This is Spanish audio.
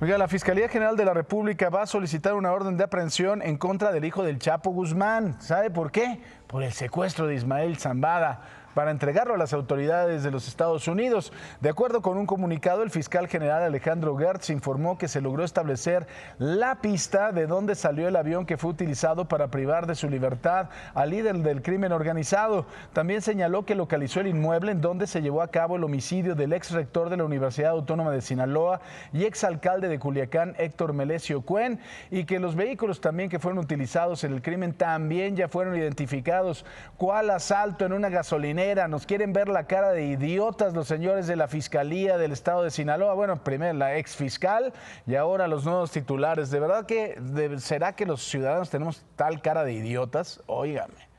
Oiga, la Fiscalía General de la República va a solicitar una orden de aprehensión en contra del hijo del Chapo Guzmán. ¿Sabe por qué? Por el secuestro de Ismael Zambada para entregarlo a las autoridades de los Estados Unidos. De acuerdo con un comunicado, el fiscal general Alejandro Gertz informó que se logró establecer la pista de dónde salió el avión que fue utilizado para privar de su libertad al líder del crimen organizado. También señaló que localizó el inmueble en donde se llevó a cabo el homicidio del ex rector de la Universidad Autónoma de Sinaloa y ex alcalde de Culiacán, Héctor Melesio Cuen, y que los vehículos también que fueron utilizados en el crimen también ya fueron identificados. ¿Cuál asalto en una gasolinera? nos quieren ver la cara de idiotas los señores de la Fiscalía del Estado de Sinaloa, bueno, primero la ex fiscal y ahora los nuevos titulares. ¿De verdad que será que los ciudadanos tenemos tal cara de idiotas? Óigame.